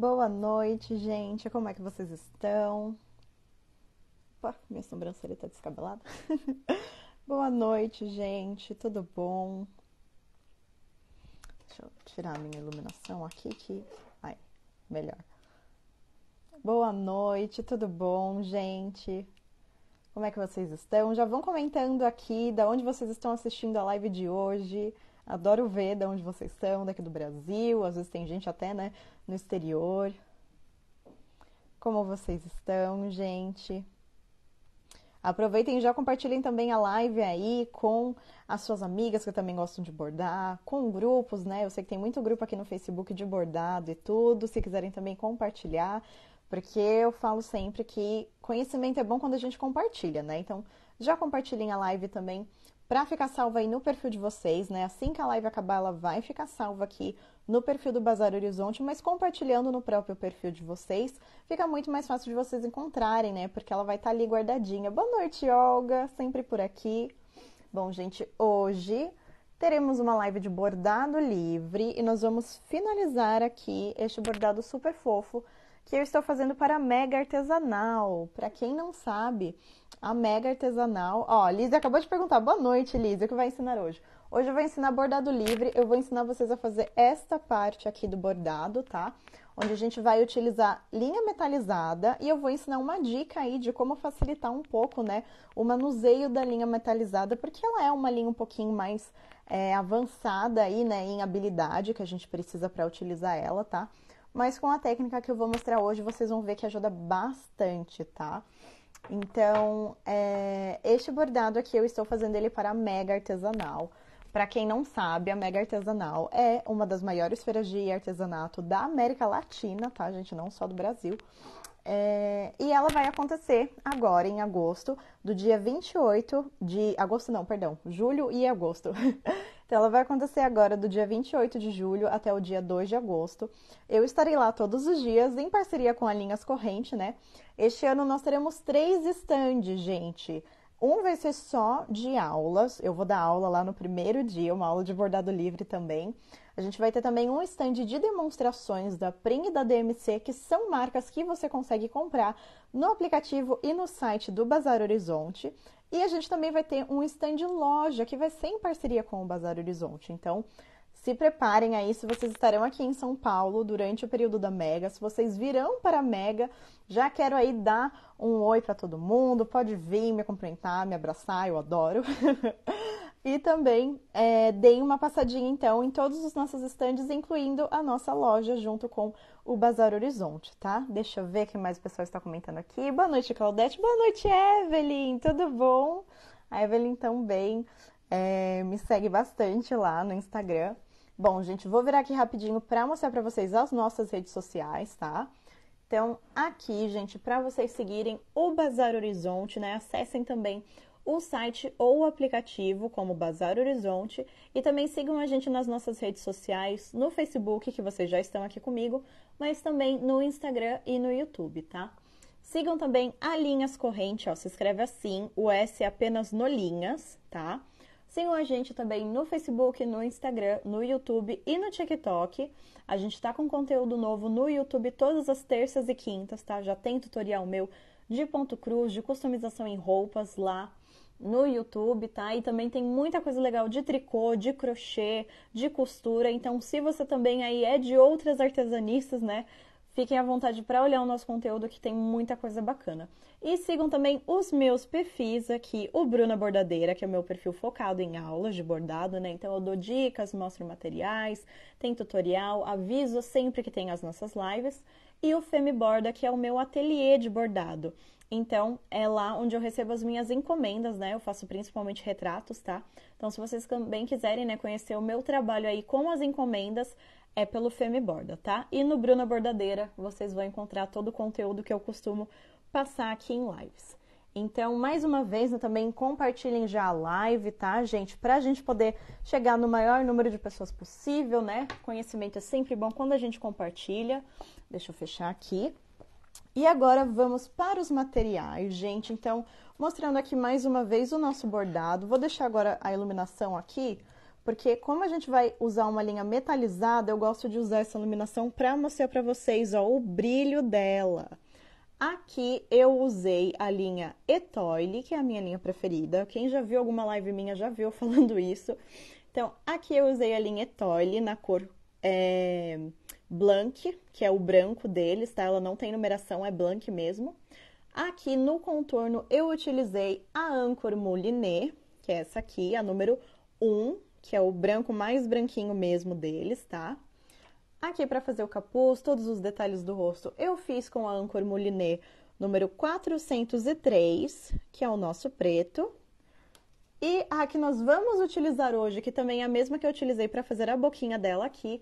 Boa noite, gente. Como é que vocês estão? Opa, minha sobrancelha tá descabelada. Boa noite, gente. Tudo bom? Deixa eu tirar a minha iluminação aqui que. Ai, melhor. Boa noite, tudo bom, gente? Como é que vocês estão? Já vão comentando aqui da onde vocês estão assistindo a live de hoje. Adoro ver de onde vocês estão, daqui do Brasil. Às vezes tem gente até, né, no exterior. Como vocês estão, gente? Aproveitem e já compartilhem também a live aí com as suas amigas que também gostam de bordar, com grupos, né? Eu sei que tem muito grupo aqui no Facebook de bordado e tudo. Se quiserem também compartilhar, porque eu falo sempre que conhecimento é bom quando a gente compartilha, né? Então, já compartilhem a live também para ficar salva aí no perfil de vocês, né? Assim que a live acabar, ela vai ficar salva aqui no perfil do Bazar Horizonte, mas compartilhando no próprio perfil de vocês, fica muito mais fácil de vocês encontrarem, né? Porque ela vai estar tá ali guardadinha. Boa noite, Olga, sempre por aqui. Bom, gente, hoje teremos uma live de bordado livre e nós vamos finalizar aqui este bordado super fofo que eu estou fazendo para a Mega Artesanal. Para quem não sabe, a Mega Artesanal. Ó, Liz acabou de perguntar. Boa noite, Liz. O que vai ensinar hoje? Hoje eu vou ensinar bordado livre. Eu vou ensinar vocês a fazer esta parte aqui do bordado, tá? Onde a gente vai utilizar linha metalizada e eu vou ensinar uma dica aí de como facilitar um pouco, né, o manuseio da linha metalizada, porque ela é uma linha um pouquinho mais é, avançada aí, né, em habilidade que a gente precisa para utilizar ela, tá? Mas com a técnica que eu vou mostrar hoje, vocês vão ver que ajuda bastante, tá? Então, é, este bordado aqui eu estou fazendo ele para a Mega Artesanal. Para quem não sabe, a Mega Artesanal é uma das maiores feiras de artesanato da América Latina, tá, gente? Não só do Brasil. É, e ela vai acontecer agora em agosto, do dia 28 de. Agosto não, perdão, julho e agosto. Então ela vai acontecer agora do dia 28 de julho até o dia 2 de agosto. Eu estarei lá todos os dias em parceria com a Linhas Corrente, né? Este ano nós teremos três estandes, gente. Um vai ser só de aulas. Eu vou dar aula lá no primeiro dia, uma aula de bordado livre também. A gente vai ter também um stand de demonstrações da Pring e da DMC, que são marcas que você consegue comprar no aplicativo e no site do Bazar Horizonte. E a gente também vai ter um stand loja que vai ser em parceria com o Bazar Horizonte. Então, se preparem aí se vocês estarão aqui em São Paulo durante o período da Mega. Se vocês virão para a Mega, já quero aí dar um oi para todo mundo. Pode vir me cumprimentar, me abraçar, eu adoro. E também é, dei uma passadinha então em todos os nossos estandes, incluindo a nossa loja junto com o Bazar Horizonte, tá? Deixa eu ver o que mais o pessoal está comentando aqui. Boa noite, Claudete. Boa noite, Evelyn. Tudo bom? A Evelyn também é, me segue bastante lá no Instagram. Bom, gente, vou virar aqui rapidinho para mostrar para vocês as nossas redes sociais, tá? Então, aqui, gente, para vocês seguirem o Bazar Horizonte, né? Acessem também o site ou o aplicativo, como Bazar Horizonte, e também sigam a gente nas nossas redes sociais, no Facebook, que vocês já estão aqui comigo, mas também no Instagram e no YouTube, tá? Sigam também a Linhas Corrente, ó, se escreve assim, o S é apenas no Linhas, tá? Sigam a gente também no Facebook, no Instagram, no YouTube e no TikTok. A gente tá com conteúdo novo no YouTube todas as terças e quintas, tá? Já tem tutorial meu de ponto cruz, de customização em roupas lá no YouTube, tá? E também tem muita coisa legal de tricô, de crochê, de costura. Então, se você também aí é de outras artesanistas, né? Fiquem à vontade para olhar o nosso conteúdo que tem muita coisa bacana. E sigam também os meus perfis aqui, o Bruna Bordadeira, que é o meu perfil focado em aulas de bordado, né? Então eu dou dicas, mostro materiais, tem tutorial, aviso sempre que tem as nossas lives. E o Femi Borda, que é o meu ateliê de bordado. Então, é lá onde eu recebo as minhas encomendas, né? Eu faço principalmente retratos, tá? Então, se vocês também quiserem, né, conhecer o meu trabalho aí com as encomendas, é pelo Femi Borda, tá? E no Bruna Bordadeira, vocês vão encontrar todo o conteúdo que eu costumo passar aqui em lives. Então, mais uma vez, né, também compartilhem já a live, tá, gente? Pra gente poder chegar no maior número de pessoas possível, né? Conhecimento é sempre bom quando a gente compartilha. Deixa eu fechar aqui. E agora vamos para os materiais, gente. Então, mostrando aqui mais uma vez o nosso bordado. Vou deixar agora a iluminação aqui, porque como a gente vai usar uma linha metalizada, eu gosto de usar essa iluminação para mostrar para vocês, ó, o brilho dela. Aqui eu usei a linha Etoile, que é a minha linha preferida. Quem já viu alguma live minha já viu falando isso. Então, aqui eu usei a linha Etoile na cor é, Blank, que é o branco deles, tá? Ela não tem numeração, é Blank mesmo. Aqui no contorno eu utilizei a Anchor Moulinet, que é essa aqui, a número 1, que é o branco mais branquinho mesmo deles, tá? Aqui para fazer o capuz, todos os detalhes do rosto, eu fiz com a Anchor Moulinet número 403, que é o nosso preto. E a que nós vamos utilizar hoje, que também é a mesma que eu utilizei para fazer a boquinha dela aqui,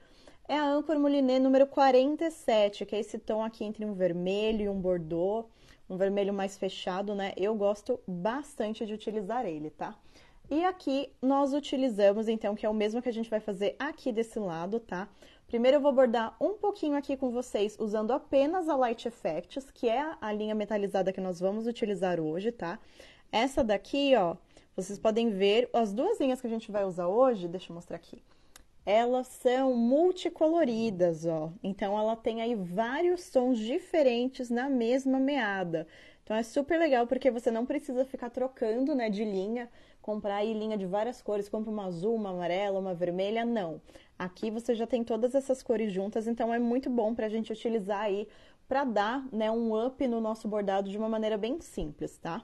é a Anchor Moulinet número 47, que é esse tom aqui entre um vermelho e um bordô, um vermelho mais fechado, né? Eu gosto bastante de utilizar ele, tá? E aqui nós utilizamos, então, que é o mesmo que a gente vai fazer aqui desse lado, tá? Primeiro eu vou bordar um pouquinho aqui com vocês usando apenas a Light Effects, que é a linha metalizada que nós vamos utilizar hoje, tá? Essa daqui, ó, vocês podem ver as duas linhas que a gente vai usar hoje, deixa eu mostrar aqui elas são multicoloridas, ó. Então ela tem aí vários tons diferentes na mesma meada. Então é super legal porque você não precisa ficar trocando, né, de linha, comprar aí linha de várias cores, compra uma azul, uma amarela, uma vermelha, não. Aqui você já tem todas essas cores juntas, então é muito bom para a gente utilizar aí para dar, né, um up no nosso bordado de uma maneira bem simples, tá?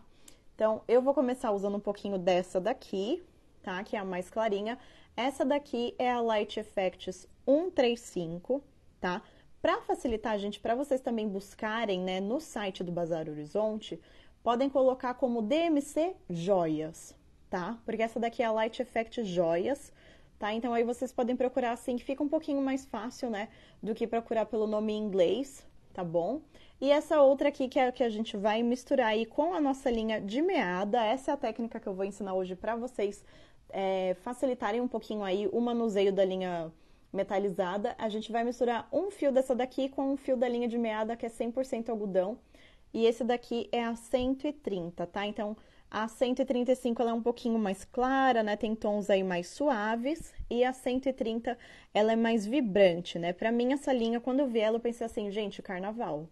Então eu vou começar usando um pouquinho dessa daqui, tá? Que é a mais clarinha. Essa daqui é a Light Effects 135, tá? Para facilitar gente, para vocês também buscarem, né, no site do Bazar Horizonte, podem colocar como DMC Joias, tá? Porque essa daqui é a Light Effects Joias, tá? Então aí vocês podem procurar assim, que fica um pouquinho mais fácil, né, do que procurar pelo nome em inglês, tá bom? E essa outra aqui que é a que a gente vai misturar aí com a nossa linha de meada, essa é a técnica que eu vou ensinar hoje para vocês é, facilitarem um pouquinho aí o manuseio da linha metalizada, a gente vai misturar um fio dessa daqui com um fio da linha de meada que é 100% algodão. E esse daqui é a 130, tá? Então, a 135 ela é um pouquinho mais clara, né? Tem tons aí mais suaves. E a 130 ela é mais vibrante, né? Pra mim, essa linha, quando eu vi ela, eu pensei assim, gente, carnaval.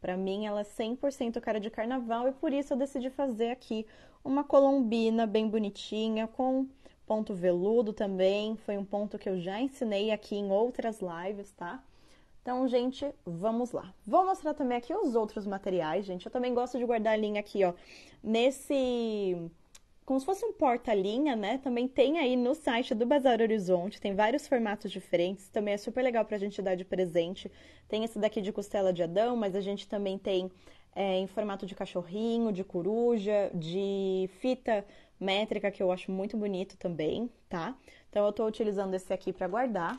Pra mim, ela é 100% cara de carnaval e por isso eu decidi fazer aqui uma colombina bem bonitinha, com ponto veludo também. Foi um ponto que eu já ensinei aqui em outras lives, tá? Então, gente, vamos lá. Vou mostrar também aqui os outros materiais, gente. Eu também gosto de guardar a linha aqui, ó, nesse como se fosse um porta-linha, né? Também tem aí no site do Bazar Horizonte, tem vários formatos diferentes, também é super legal pra gente dar de presente. Tem esse daqui de costela de Adão, mas a gente também tem é, em formato de cachorrinho, de coruja, de fita métrica, que eu acho muito bonito também, tá? Então, eu tô utilizando esse aqui para guardar.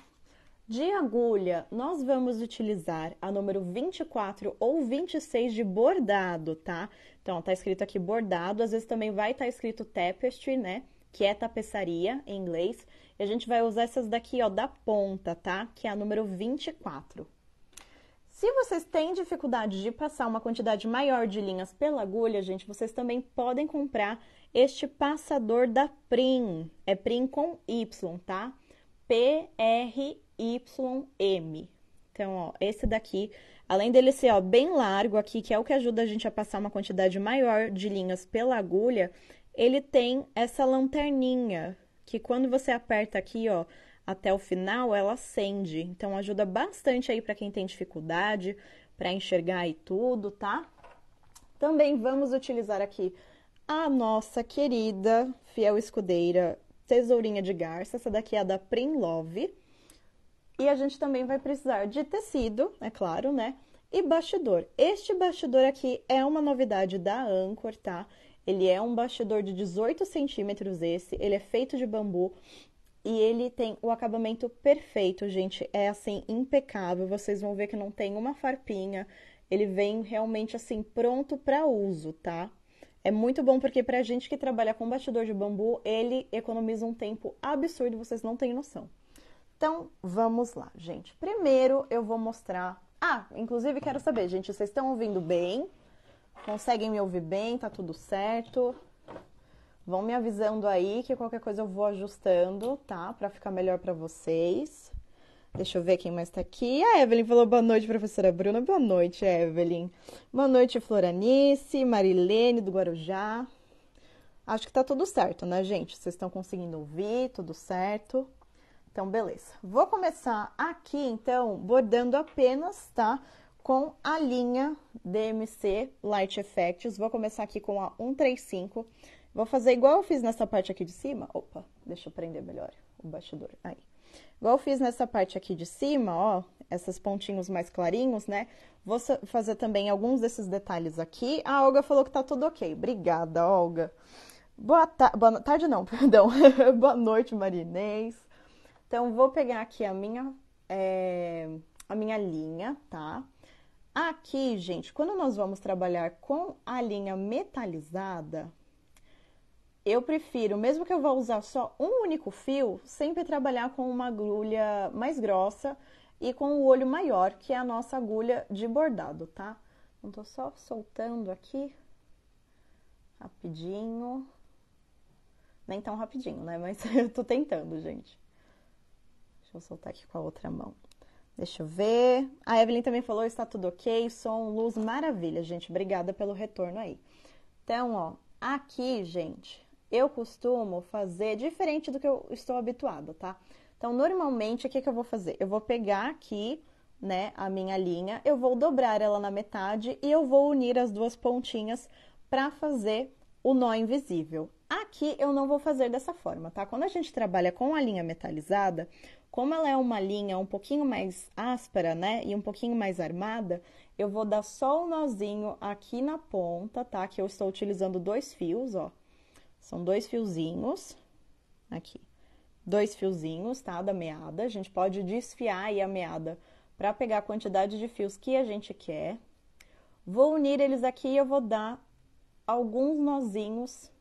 De agulha, nós vamos utilizar a número 24 ou 26 de bordado, tá? Então, tá escrito aqui bordado, às vezes também vai estar tá escrito tapestry, né? Que é tapeçaria em inglês. E a gente vai usar essas daqui, ó, da ponta, tá? Que é a número 24. Se vocês têm dificuldade de passar uma quantidade maior de linhas pela agulha, gente, vocês também podem comprar este passador da Prim. É Prim com Y, tá? P-R-Y-M. Então, ó, esse daqui, além dele ser ó, bem largo aqui, que é o que ajuda a gente a passar uma quantidade maior de linhas pela agulha, ele tem essa lanterninha, que quando você aperta aqui, ó, até o final, ela acende. Então ajuda bastante aí para quem tem dificuldade para enxergar e tudo, tá? Também vamos utilizar aqui a nossa querida fiel escudeira tesourinha de garça, essa daqui é a da Prim Love. E a gente também vai precisar de tecido, é claro, né? E bastidor. Este bastidor aqui é uma novidade da Anchor, tá? Ele é um bastidor de 18 centímetros esse, ele é feito de bambu e ele tem o acabamento perfeito, gente. É assim, impecável. Vocês vão ver que não tem uma farpinha. Ele vem realmente assim, pronto para uso, tá? É muito bom porque pra gente que trabalha com batidor de bambu, ele economiza um tempo absurdo, vocês não têm noção. Então, vamos lá, gente. Primeiro eu vou mostrar. Ah, inclusive quero saber, gente, vocês estão ouvindo bem? Conseguem me ouvir bem? Tá tudo certo? Vão me avisando aí que qualquer coisa eu vou ajustando, tá? Para ficar melhor para vocês. Deixa eu ver quem mais tá aqui. A Evelyn falou boa noite, professora Bruna. Boa noite, Evelyn. Boa noite, Floranice, Marilene do Guarujá. Acho que tá tudo certo, né, gente? Vocês estão conseguindo ouvir, tudo certo. Então, beleza. Vou começar aqui, então, bordando apenas, tá? com a linha DMC Light Effects. Vou começar aqui com a 135. Vou fazer igual eu fiz nessa parte aqui de cima. Opa, deixa eu prender melhor o bastidor. Aí. Igual eu fiz nessa parte aqui de cima, ó, esses pontinhos mais clarinhos, né? Vou fazer também alguns desses detalhes aqui. A Olga falou que tá tudo ok. Obrigada, Olga. Boa, ta boa tarde, não, perdão. boa noite, Marinês. Então, vou pegar aqui a minha, é, a minha linha, tá? Tá? Aqui, gente, quando nós vamos trabalhar com a linha metalizada, eu prefiro, mesmo que eu vá usar só um único fio, sempre trabalhar com uma agulha mais grossa e com o olho maior, que é a nossa agulha de bordado, tá? Então, tô só soltando aqui, rapidinho. Nem tão rapidinho, né? Mas eu tô tentando, gente. Deixa eu soltar aqui com a outra mão. Deixa eu ver. A Evelyn também falou: está tudo ok, som, luz, maravilha, gente. Obrigada pelo retorno aí. Então, ó, aqui, gente, eu costumo fazer diferente do que eu estou habituado, tá? Então, normalmente, o que, que eu vou fazer? Eu vou pegar aqui, né, a minha linha, eu vou dobrar ela na metade e eu vou unir as duas pontinhas para fazer o nó invisível. Aqui eu não vou fazer dessa forma, tá? Quando a gente trabalha com a linha metalizada, como ela é uma linha um pouquinho mais áspera, né, e um pouquinho mais armada, eu vou dar só um nozinho aqui na ponta, tá? Que eu estou utilizando dois fios, ó. São dois fiozinhos, aqui. Dois fiozinhos, tá? Da meada. A gente pode desfiar aí a meada para pegar a quantidade de fios que a gente quer. Vou unir eles aqui e eu vou dar alguns nozinhos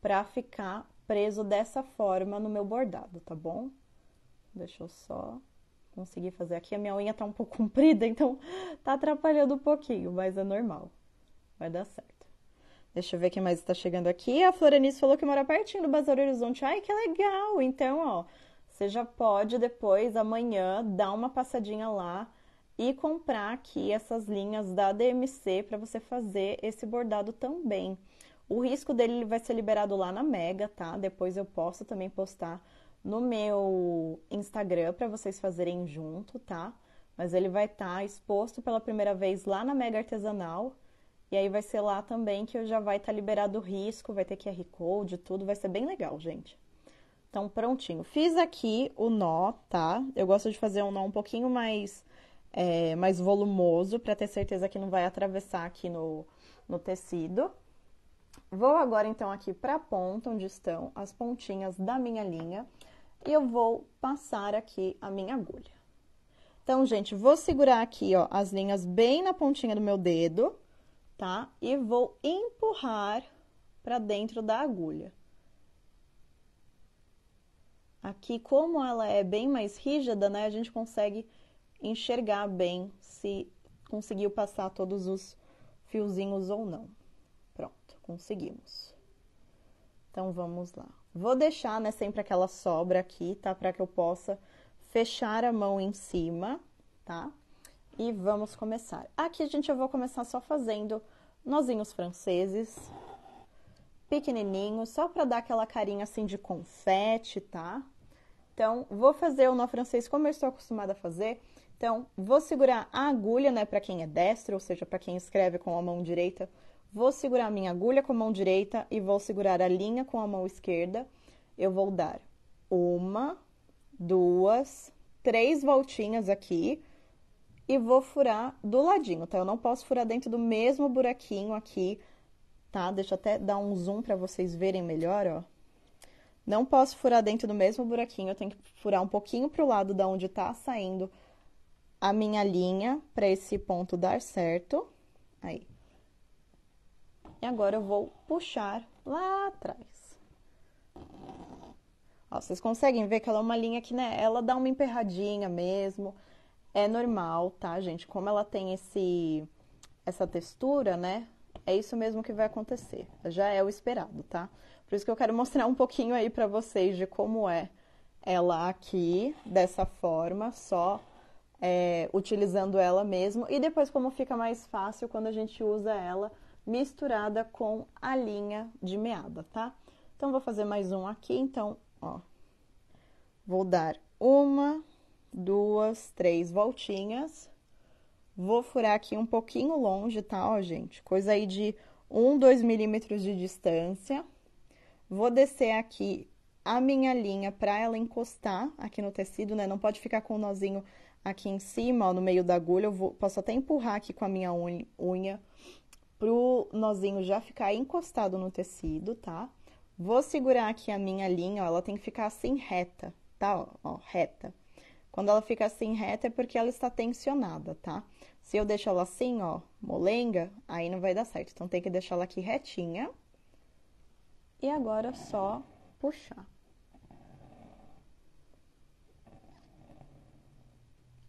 para ficar preso dessa forma no meu bordado, tá bom? Deixa eu só conseguir fazer aqui. A minha unha tá um pouco comprida, então tá atrapalhando um pouquinho, mas é normal. Vai dar certo. Deixa eu ver quem mais está chegando aqui. A Florenice falou que mora pertinho do Bazar Horizonte. Ai, que legal! Então, ó, você já pode depois, amanhã, dar uma passadinha lá e comprar aqui essas linhas da DMC para você fazer esse bordado também. O risco dele vai ser liberado lá na Mega, tá? Depois eu posso também postar no meu Instagram para vocês fazerem junto, tá? Mas ele vai estar tá exposto pela primeira vez lá na Mega Artesanal. E aí vai ser lá também que eu já vai estar tá liberado o risco, vai ter QR Code, tudo, vai ser bem legal, gente. Então, prontinho. Fiz aqui o nó, tá? Eu gosto de fazer um nó um pouquinho mais, é, mais volumoso, para ter certeza que não vai atravessar aqui no, no tecido. Vou agora, então, aqui para a ponta, onde estão as pontinhas da minha linha e eu vou passar aqui a minha agulha. Então, gente, vou segurar aqui, ó, as linhas bem na pontinha do meu dedo, tá? E vou empurrar para dentro da agulha. Aqui, como ela é bem mais rígida, né, a gente consegue enxergar bem se conseguiu passar todos os fiozinhos ou não. Pronto, conseguimos. Então, vamos lá. Vou deixar, né, sempre aquela sobra aqui, tá? Para que eu possa fechar a mão em cima, tá? E vamos começar. Aqui, gente, eu vou começar só fazendo nozinhos franceses, pequenininhos, só para dar aquela carinha assim de confete, tá? Então, vou fazer o nó francês como eu estou acostumada a fazer. Então, vou segurar a agulha, né, para quem é destro, ou seja, para quem escreve com a mão direita, Vou segurar minha agulha com a mão direita e vou segurar a linha com a mão esquerda. Eu vou dar uma, duas, três voltinhas aqui e vou furar do ladinho, tá? Eu não posso furar dentro do mesmo buraquinho aqui, tá? Deixa eu até dar um zoom para vocês verem melhor, ó. Não posso furar dentro do mesmo buraquinho, eu tenho que furar um pouquinho pro lado da onde tá saindo a minha linha para esse ponto dar certo. Aí. E agora eu vou puxar lá atrás. Ó, vocês conseguem ver que ela é uma linha que, né, ela dá uma emperradinha mesmo. É normal, tá, gente? Como ela tem esse essa textura, né? É isso mesmo que vai acontecer. Já é o esperado, tá? Por isso que eu quero mostrar um pouquinho aí para vocês de como é ela aqui dessa forma, só é, utilizando ela mesmo, e depois como fica mais fácil quando a gente usa ela misturada com a linha de meada, tá? Então, vou fazer mais um aqui, então, ó. Vou dar uma, duas, três voltinhas. Vou furar aqui um pouquinho longe, tá, ó, gente? Coisa aí de um, dois milímetros de distância. Vou descer aqui a minha linha para ela encostar aqui no tecido, né? Não pode ficar com o nozinho aqui em cima, ó, no meio da agulha. Eu vou, posso até empurrar aqui com a minha unha nozinho já ficar encostado no tecido, tá? Vou segurar aqui a minha linha, ó, ela tem que ficar assim reta, tá? Ó, ó, reta. Quando ela fica assim reta é porque ela está tensionada, tá? Se eu deixar ela assim, ó, molenga, aí não vai dar certo. Então, tem que deixar ela aqui retinha. E agora é só puxar.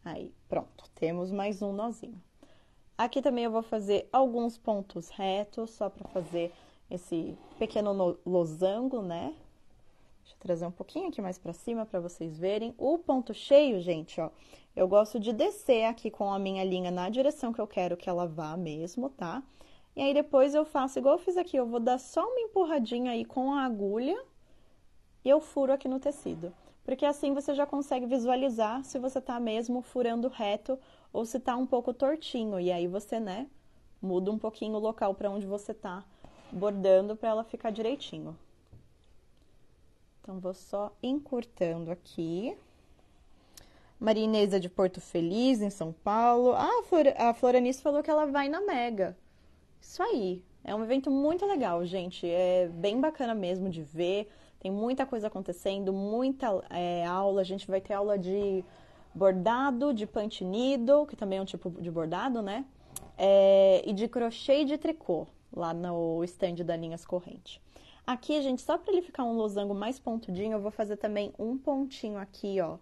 Aí, pronto. Temos mais um nozinho. Aqui também eu vou fazer alguns pontos retos, só para fazer esse pequeno losango, né? Deixa eu trazer um pouquinho aqui mais para cima para vocês verem. O ponto cheio, gente, ó, eu gosto de descer aqui com a minha linha na direção que eu quero que ela vá mesmo, tá? E aí depois eu faço igual eu fiz aqui, eu vou dar só uma empurradinha aí com a agulha e eu furo aqui no tecido. Porque assim você já consegue visualizar se você tá mesmo furando reto ou se tá um pouco tortinho e aí você, né, muda um pouquinho o local para onde você tá bordando para ela ficar direitinho. Então vou só encurtando aqui. marinesa é de Porto Feliz, em São Paulo. Ah, a, Flor, a Floranice falou que ela vai na Mega. Isso aí. É um evento muito legal, gente. É bem bacana mesmo de ver. Tem muita coisa acontecendo, muita é, aula. A gente vai ter aula de bordado de punch needle, que também é um tipo de bordado, né? É, e de crochê e de tricô, lá no stand da Linhas Corrente. Aqui, gente, só para ele ficar um losango mais pontudinho, eu vou fazer também um pontinho aqui, ó.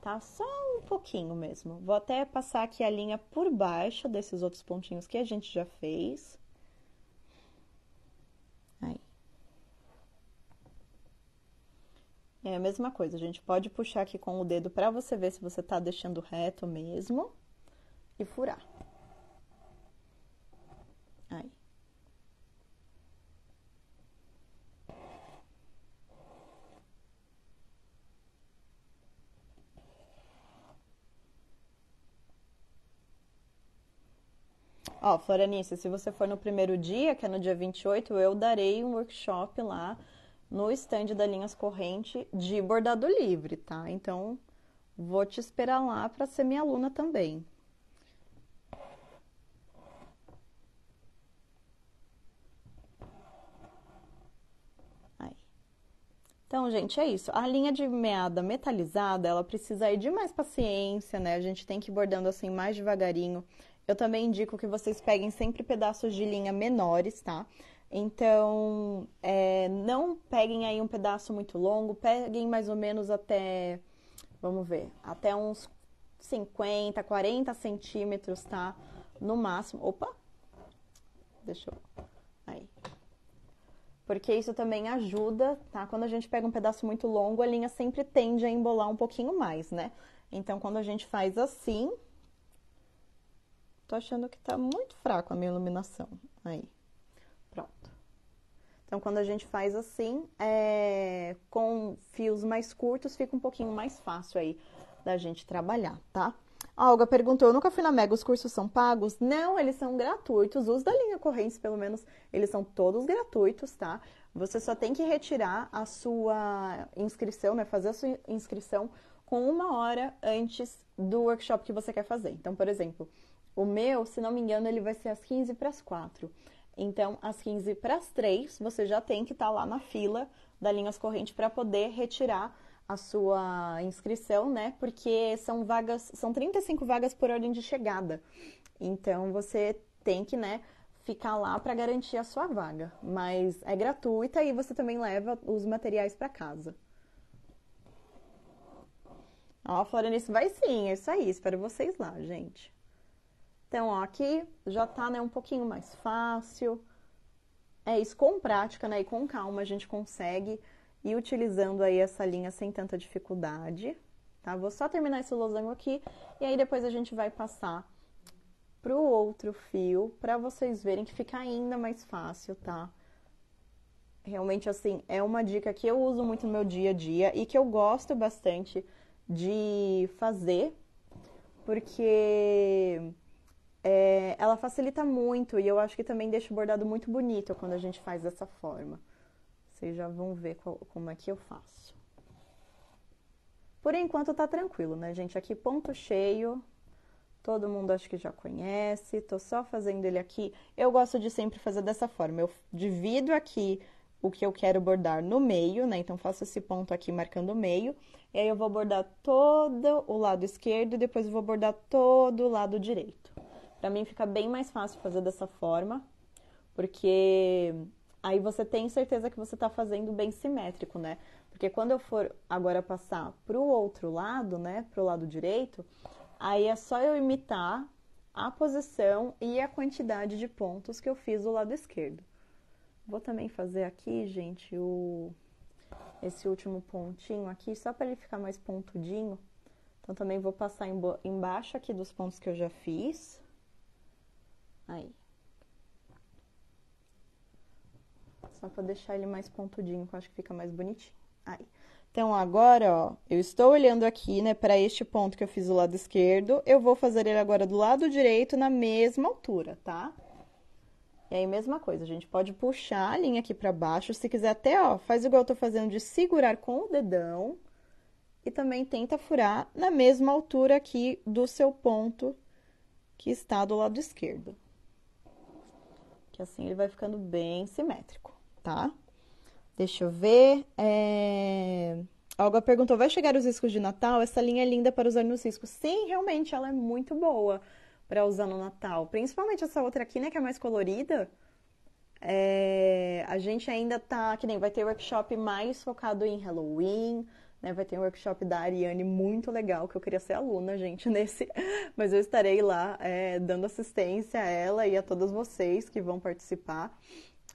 Tá? Só um pouquinho mesmo. Vou até passar aqui a linha por baixo desses outros pontinhos que a gente já fez. É a mesma coisa, a gente pode puxar aqui com o dedo para você ver se você tá deixando reto mesmo e furar. Aí. Ó, Floranice, se você for no primeiro dia, que é no dia 28, eu darei um workshop lá no estande da Linhas Corrente de bordado livre, tá? Então, vou te esperar lá para ser minha aluna também. Aí. Então, gente, é isso. A linha de meada metalizada, ela precisa ir de mais paciência, né? A gente tem que ir bordando assim mais devagarinho. Eu também indico que vocês peguem sempre pedaços de linha menores, tá? Então, é, não peguem aí um pedaço muito longo, peguem mais ou menos até, vamos ver, até uns 50, 40 centímetros, tá? No máximo. Opa! Deixa eu. Aí. Porque isso também ajuda, tá? Quando a gente pega um pedaço muito longo, a linha sempre tende a embolar um pouquinho mais, né? Então, quando a gente faz assim, Tô achando que tá muito fraco a minha iluminação. Aí. Então, quando a gente faz assim, é, com fios mais curtos, fica um pouquinho mais fácil aí da gente trabalhar, tá? A Olga perguntou, eu nunca fui na Mega, os cursos são pagos? Não, eles são gratuitos, os da linha corrente, pelo menos, eles são todos gratuitos, tá? Você só tem que retirar a sua inscrição, né, fazer a sua inscrição com uma hora antes do workshop que você quer fazer. Então, por exemplo, o meu, se não me engano, ele vai ser às 15 para as 4. Então, às 15 para as 3, você já tem que estar tá lá na fila da Linhas Corrente para poder retirar a sua inscrição, né? Porque são vagas, são 35 vagas por ordem de chegada. Então, você tem que, né, ficar lá para garantir a sua vaga, mas é gratuita e você também leva os materiais para casa. Ó, oh, Florenice, vai sim, é isso aí. Espero vocês lá, gente. Então, ó, aqui já tá, né, um pouquinho mais fácil. É isso, com prática, né, e com calma a gente consegue ir utilizando aí essa linha sem tanta dificuldade, tá? Vou só terminar esse losango aqui e aí depois a gente vai passar pro outro fio para vocês verem que fica ainda mais fácil, tá? Realmente, assim, é uma dica que eu uso muito no meu dia a dia e que eu gosto bastante de fazer, porque é, ela facilita muito e eu acho que também deixa o bordado muito bonito quando a gente faz dessa forma. Vocês já vão ver qual, como é que eu faço. Por enquanto tá tranquilo, né, gente? Aqui ponto cheio, todo mundo acho que já conhece, tô só fazendo ele aqui. Eu gosto de sempre fazer dessa forma, eu divido aqui o que eu quero bordar no meio, né? Então, faço esse ponto aqui marcando o meio, e aí eu vou bordar todo o lado esquerdo e depois vou bordar todo o lado direito. Para mim fica bem mais fácil fazer dessa forma, porque aí você tem certeza que você está fazendo bem simétrico, né? Porque quando eu for agora passar para o outro lado, né, para o lado direito, aí é só eu imitar a posição e a quantidade de pontos que eu fiz do lado esquerdo. Vou também fazer aqui, gente, o esse último pontinho aqui, só para ele ficar mais pontudinho. Então, também vou passar embaixo aqui dos pontos que eu já fiz. Aí. Só pra deixar ele mais pontudinho, que eu acho que fica mais bonitinho. Aí. Então, agora, ó, eu estou olhando aqui, né, para este ponto que eu fiz do lado esquerdo. Eu vou fazer ele agora do lado direito na mesma altura, tá? E aí, mesma coisa, a gente pode puxar a linha aqui para baixo. Se quiser até, ó, faz igual eu tô fazendo de segurar com o dedão. E também tenta furar na mesma altura aqui do seu ponto que está do lado esquerdo que assim ele vai ficando bem simétrico, tá? Deixa eu ver. É... Olga perguntou: vai chegar os riscos de Natal? Essa linha é linda para usar nos riscos. Sim, realmente, ela é muito boa para usar no Natal. Principalmente essa outra aqui, né, que é mais colorida. É... A gente ainda tá, que nem vai ter workshop mais focado em Halloween, né? Vai ter um workshop da Ariane muito legal, que eu queria ser aluna, gente, nesse. Mas eu estarei lá é, dando assistência a ela e a todos vocês que vão participar.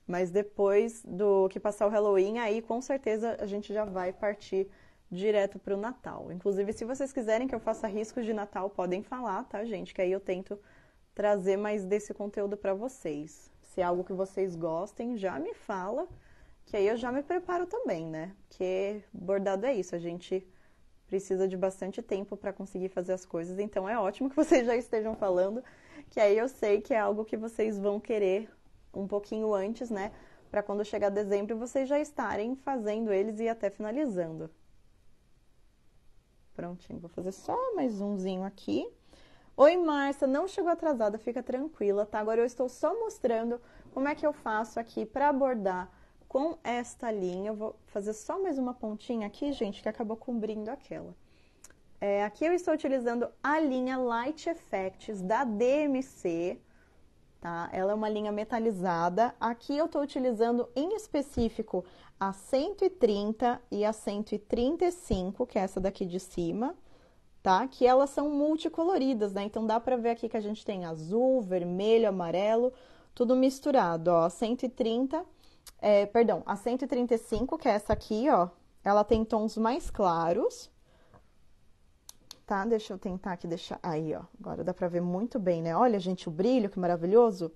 Mas depois do que passar o Halloween, aí com certeza a gente já vai partir direto para o Natal. Inclusive, se vocês quiserem que eu faça riscos de Natal, podem falar, tá, gente? Que aí eu tento trazer mais desse conteúdo para vocês. Se é algo que vocês gostem, já me fala que aí eu já me preparo também, né? Porque bordado é isso, a gente precisa de bastante tempo para conseguir fazer as coisas. Então é ótimo que vocês já estejam falando, que aí eu sei que é algo que vocês vão querer um pouquinho antes, né? Para quando chegar dezembro vocês já estarem fazendo eles e até finalizando. Prontinho, vou fazer só mais umzinho aqui. Oi, Marcia, não chegou atrasada, fica tranquila, tá? Agora eu estou só mostrando como é que eu faço aqui para bordar com esta linha, eu vou fazer só mais uma pontinha aqui, gente, que acabou cobrindo aquela. É, aqui eu estou utilizando a linha Light Effects da DMC, tá? Ela é uma linha metalizada. Aqui eu estou utilizando em específico a 130 e a 135, que é essa daqui de cima, tá? Que elas são multicoloridas, né? Então dá para ver aqui que a gente tem azul, vermelho, amarelo, tudo misturado, ó. 130 é, perdão, a 135, que é essa aqui, ó, ela tem tons mais claros. Tá? Deixa eu tentar aqui deixar. Aí, ó. Agora dá pra ver muito bem, né? Olha, gente, o brilho, que maravilhoso.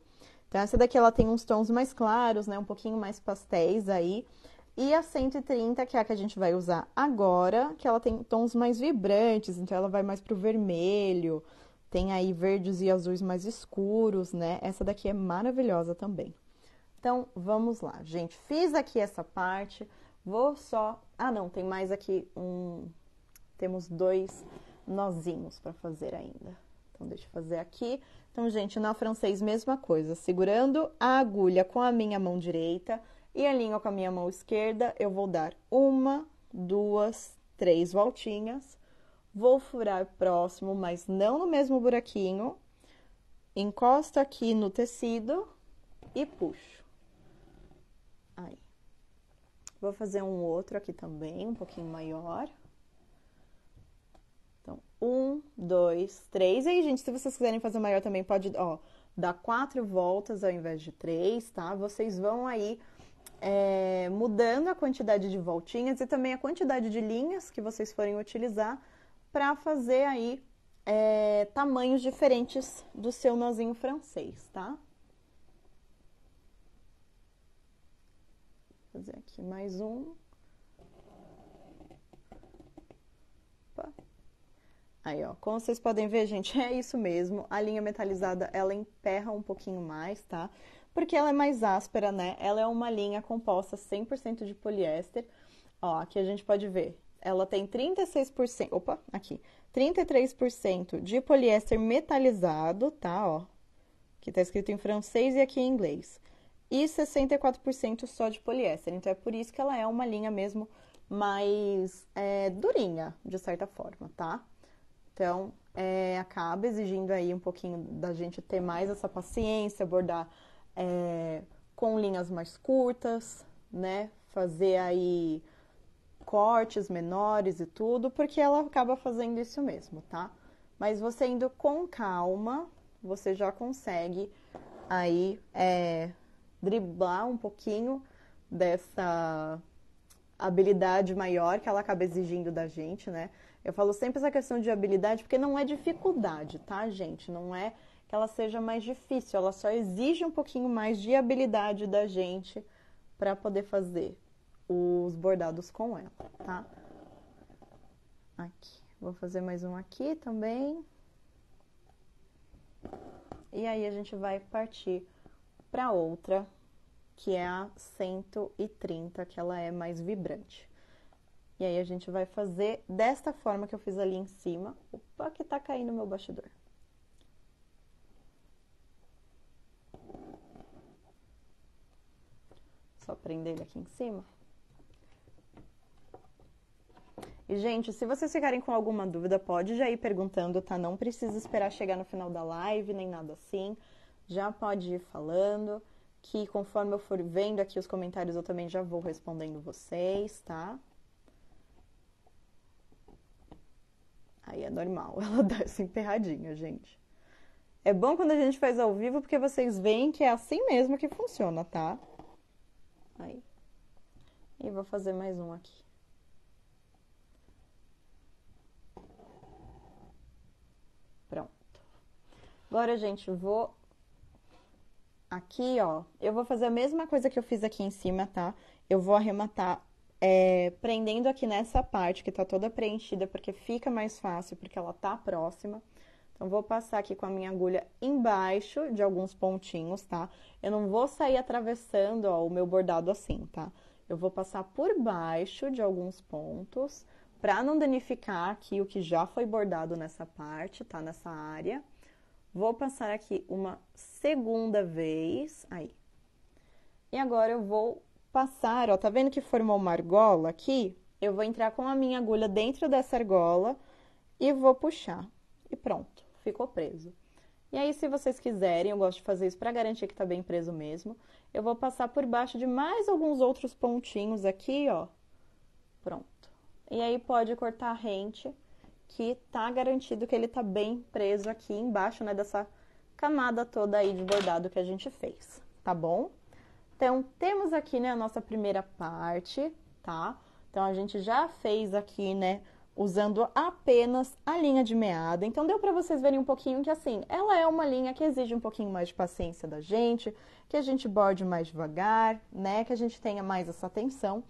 Então, essa daqui ela tem uns tons mais claros, né? Um pouquinho mais pastéis aí. E a 130, que é a que a gente vai usar agora, que ela tem tons mais vibrantes, então ela vai mais pro vermelho. Tem aí verdes e azuis mais escuros, né? Essa daqui é maravilhosa também. Então vamos lá, gente. Fiz aqui essa parte. Vou só. Ah, não, tem mais aqui um. Temos dois nozinhos para fazer ainda. Então deixa eu fazer aqui. Então, gente, na francês, mesma coisa. Segurando a agulha com a minha mão direita e a linha com a minha mão esquerda, eu vou dar uma, duas, três voltinhas. Vou furar próximo, mas não no mesmo buraquinho. Encosto aqui no tecido e puxo. Vou fazer um outro aqui também, um pouquinho maior. Então, um, dois, três. E aí, gente, se vocês quiserem fazer maior também, pode, ó, dar quatro voltas ao invés de três, tá? Vocês vão aí é, mudando a quantidade de voltinhas e também a quantidade de linhas que vocês forem utilizar para fazer aí é, tamanhos diferentes do seu nozinho francês, tá? fazer aqui mais um. Opa. Aí, ó, como vocês podem ver, gente, é isso mesmo. A linha metalizada, ela emperra um pouquinho mais, tá? Porque ela é mais áspera, né? Ela é uma linha composta 100% de poliéster. Ó, aqui a gente pode ver. Ela tem 36%, opa, aqui, 33% de poliéster metalizado, tá, ó? Que tá escrito em francês e aqui em inglês e 64% só de poliéster. Então é por isso que ela é uma linha mesmo mais é, durinha, de certa forma, tá? Então é, acaba exigindo aí um pouquinho da gente ter mais essa paciência, bordar é, com linhas mais curtas, né? Fazer aí cortes menores e tudo, porque ela acaba fazendo isso mesmo, tá? Mas você indo com calma, você já consegue aí é, driblar um pouquinho dessa habilidade maior que ela acaba exigindo da gente, né? Eu falo sempre essa questão de habilidade porque não é dificuldade, tá, gente? Não é que ela seja mais difícil, ela só exige um pouquinho mais de habilidade da gente para poder fazer os bordados com ela, tá? Aqui. Vou fazer mais um aqui também. E aí a gente vai partir para outra, que é a 130, que ela é mais vibrante. E aí a gente vai fazer desta forma que eu fiz ali em cima. Opa, que tá caindo meu bastidor. Só prender ele aqui em cima. E, gente, se vocês ficarem com alguma dúvida, pode já ir perguntando, tá? Não precisa esperar chegar no final da live, nem nada assim já pode ir falando, que conforme eu for vendo aqui os comentários, eu também já vou respondendo vocês, tá? Aí é normal, ela dá essa emperradinha, gente. É bom quando a gente faz ao vivo, porque vocês veem que é assim mesmo que funciona, tá? Aí. E vou fazer mais um aqui. Pronto. Agora, gente, vou aqui, ó, eu vou fazer a mesma coisa que eu fiz aqui em cima, tá? Eu vou arrematar é, prendendo aqui nessa parte que tá toda preenchida, porque fica mais fácil, porque ela tá próxima. Então, vou passar aqui com a minha agulha embaixo de alguns pontinhos, tá? Eu não vou sair atravessando, ó, o meu bordado assim, tá? Eu vou passar por baixo de alguns pontos, pra não danificar aqui o que já foi bordado nessa parte, tá? Nessa área. Vou passar aqui uma segunda vez. Aí. E agora eu vou passar, ó, tá vendo que formou uma argola aqui? Eu vou entrar com a minha agulha dentro dessa argola e vou puxar. E pronto, ficou preso. E aí, se vocês quiserem, eu gosto de fazer isso para garantir que tá bem preso mesmo. Eu vou passar por baixo de mais alguns outros pontinhos aqui, ó. Pronto. E aí, pode cortar rente que tá garantido que ele tá bem preso aqui embaixo, né, dessa camada toda aí de bordado que a gente fez, tá bom? Então, temos aqui, né, a nossa primeira parte, tá? Então, a gente já fez aqui, né, usando apenas a linha de meada. Então, deu para vocês verem um pouquinho que, assim, ela é uma linha que exige um pouquinho mais de paciência da gente, que a gente borde mais devagar, né? Que a gente tenha mais essa atenção.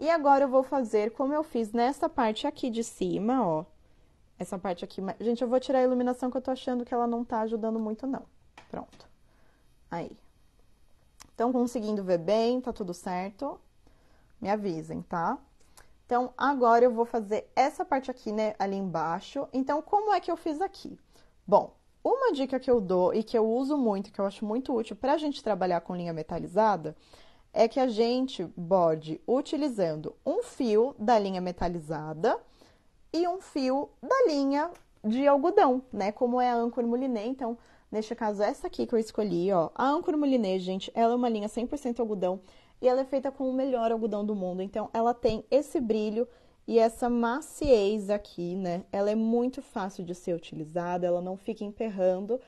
E agora, eu vou fazer como eu fiz nessa parte aqui de cima, ó essa parte aqui. Gente, eu vou tirar a iluminação que eu tô achando que ela não tá ajudando muito, não. Pronto. Aí. Estão conseguindo ver bem? Tá tudo certo? Me avisem, tá? Então, agora eu vou fazer essa parte aqui, né, ali embaixo. Então, como é que eu fiz aqui? Bom, uma dica que eu dou e que eu uso muito, que eu acho muito útil para a gente trabalhar com linha metalizada, é que a gente bode utilizando um fio da linha metalizada e um fio da linha de algodão, né? Como é a âncora moulinet, então, neste caso, essa aqui que eu escolhi, ó. A âncora moulinet, gente, ela é uma linha 100% algodão e ela é feita com o melhor algodão do mundo. Então, ela tem esse brilho e essa maciez aqui, né? Ela é muito fácil de ser utilizada, ela não fica emperrando,